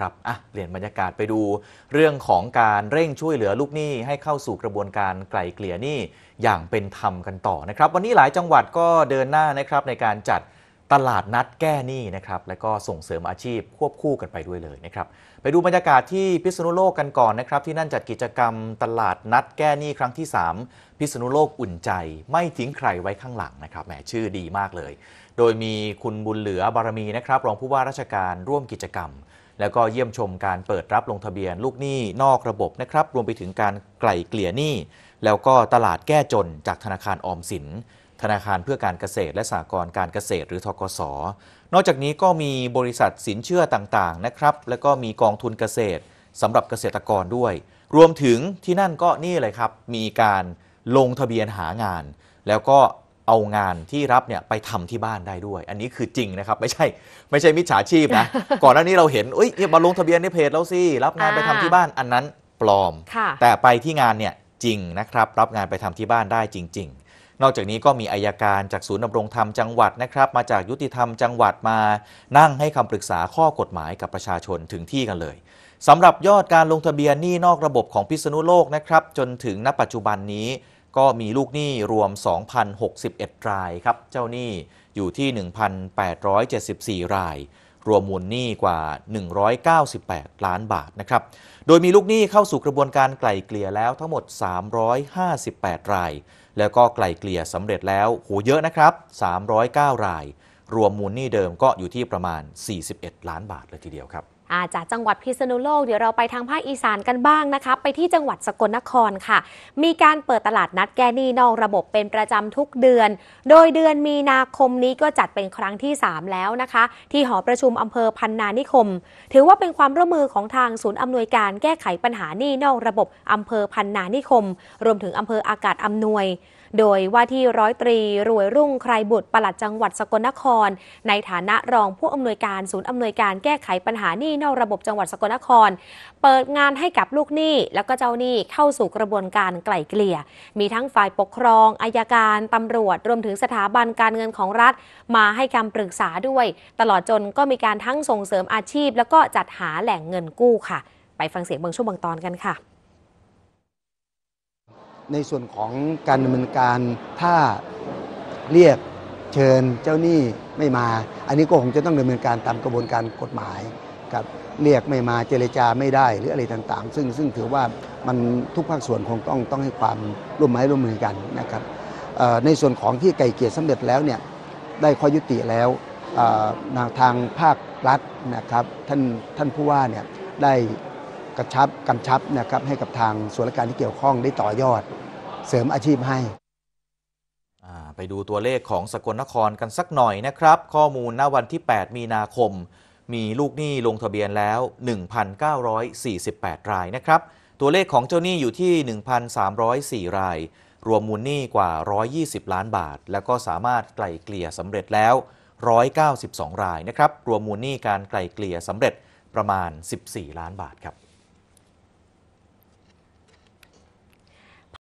ครับอ่ะเปลี่ยนบรรยากาศไปดูเรื่องของการเร่งช่วยเหลือลูกหนี้ ให้เข้าสู่กระบวนการไกล่เกลี่ยหนี้อย่างเป็นธรรมกันต่อนะครับวันนี้หลายจังหวัดก็เดินหน้านะครับในการจัดตลาดนัดแก้หนี้นะครับและก็ส่งเสริมอาชีพควบคู่กันไปด้วยเลยนะครับไปดูบรรยากาศที่พิษณุโลกกันก่อนนะครับที่นั่นจัดกิจกรรม ตลาดนัดแก้หนี้ครั้งที่ 3 พิษณุโลกอุ่นใจ ไม่ทิ้งใครไว้ข้างหลังนะครับแหมชื่อดีมากเลย โดยมีคุณบุญเหลือบารมีนะครับ รองผู้ว่าราชการร่วมกิจกรรมแล้วก็เยี่ยมชมการเปิดรับลงทะเบียนลูกหนี้นอกระบบนะครับ รวมไปถึงการไกล่เกลี่ยหนี้ แล้วก็ตลาดแก้จนจากธนาคารออมสิน ธนาคารเพื่อการเกษตรและสหกรณ์การเกษตรหรือทกศ นอกจากนี้ก็มีบริษัทสินเชื่อต่างๆนะครับ แล้วก็มีกองทุนเกษตรสำหรับเกษตรกรด้วย รวมถึงที่นั่นก็นี่เลยครับ มีการลงทะเบียนหางาน แล้วก็เอางานที่รับเนี่ยไปทำที่บ้านได้ด้วย อันนี้คือจริงนะครับไม่ใช่ไม่ใช่มิจฉาชีพนะ ก่อนหน้านี้เราเห็นอุ้ยมาลงทะเบียนในเพจแล้วสิ รับงานไปทำที่บ้านอันนั้นปลอม แต่ไปที่งานเนี่ยจริงนะครับ รับงานไปทำที่บ้านได้จริง ๆ นอกจากนี้ก็มีอายการจากศูนย์ดำรงธรรมจังหวัดนะครับ มาจากยุติธรรมจังหวัดมานั่งให้คำปรึกษาข้อกฎหมายกับประชาชนถึงที่กันเลยสำหรับยอดการลงทะเบียนหนี้นอกระบบของพิษณุโลกนะครับจนถึงณปัจจุบันนี้ก็มีลูกหนี้รวม2,061รายครับ เจ้าหนี้อยู่ที่ 1,874 ราย รวมมูลหนี้กว่า 198 ล้านบาท นะครับ โดยมีลูกหนี้เข้าสู่กระบวนการไกล่เกลี่ยแล้วทั้งหมด 358ราย แล้วก็ไกล่เกลี่ยสำเร็จแล้วโหเยอะนะครับ 309 ราย รวมมูลหนี้เดิมก็อยู่ที่ประมาณ 41 ล้านบาทเลยทีเดียวครับาจากจังหวัดพิษณุโลกเดี๋ยวเราไปทางภาคอีสานกันบ้างนะคะไปที่จังหวัดสกลนครค่ะ มีการเปิดตลาดนัดแก้หนี้นอกระบบเป็นประจำทุกเดือน โดยเดือนมีนาคมนี้ก็จัดเป็นครั้งที่ 3 แล้วนะคะที่หอประชุมอำเภอพันนานิคม ถือว่าเป็นความร่วมมือของทางศูนย์อำนวยการแก้ไขปัญหาหนี้นอกระบบอำเภอพันนานิคม รวมถึงอำเภออากาศอำนวยโดยว่าที่ร้อยตรีรวยรุ่งใครบุตรปลัดจังหวัดสกลนคร ในฐานะรองผู้อำนวยการศูนย์อำนวยการแก้ไขปัญหาหนี้นอกระบบจังหวัดสกลนคร เปิดงานให้กับลูกหนี้แล้วก็เจ้าหนี้เข้าสู่กระบวนการไกล่เกลี่ย มีทั้งฝ่ายปกครอง อายการตำรวจ รวมถึงสถาบันการเงินของรัฐ มาให้คำปรึกษาด้วย ตลอดจนก็มีการทั้งส่งเสริมอาชีพ แล้วก็จัดหาแหล่งเงินกู้ค่ะ ไปฟังเสียงบางช่วงบางตอนกันค่ะ ในส่วนของการดำเนินการ ถ้าเรียกเชิญเจ้าหนี้ไม่มา อันนี้ก็คงจะต้องดำเนินการตามกระบวนการกฎหมายครับเรียกไม่มาเจรจาไม่ได้หรืออะไรต่างๆ ซึ่งซึ่งถือว่ามันทุกภาคส่วนคงต้องต้องให้ความร่วมไม้ร่วมมือกันนะครับในส่วนของที่ไก่เกลียสำเร็จแล้วเนี่ยได้ข้อยุติแล้วทางภาครัฐนะครับท่านท่านผู้ว่าเนี่ยได้กระชับกำชับนะครับ ให้กับทางส่วนราชการที่เกี่ยวข้องได้ต่อยอด เสริมอาชีพให้ ไปดูตัวเลขของสกลนครกันสักหน่อยนะครับ ข้อมูลณวันที่ 8 มีนาคมมีลูกหนี้ลงทะเบียนแล้ว 1,948 รายนะครับ ตัวเลขของเจ้าหนี้อยู่ที่ 1,304 ราย รวมมูลหนี้กว่า 120 ล้านบาท แล้วก็สามารถไกล่เกลี่ยสำเร็จแล้ว 192 รายนะครับ รวมมูลหนี้การไกล่เกลี่ยสำเร็จประมาณ 14 ล้านบาทครับ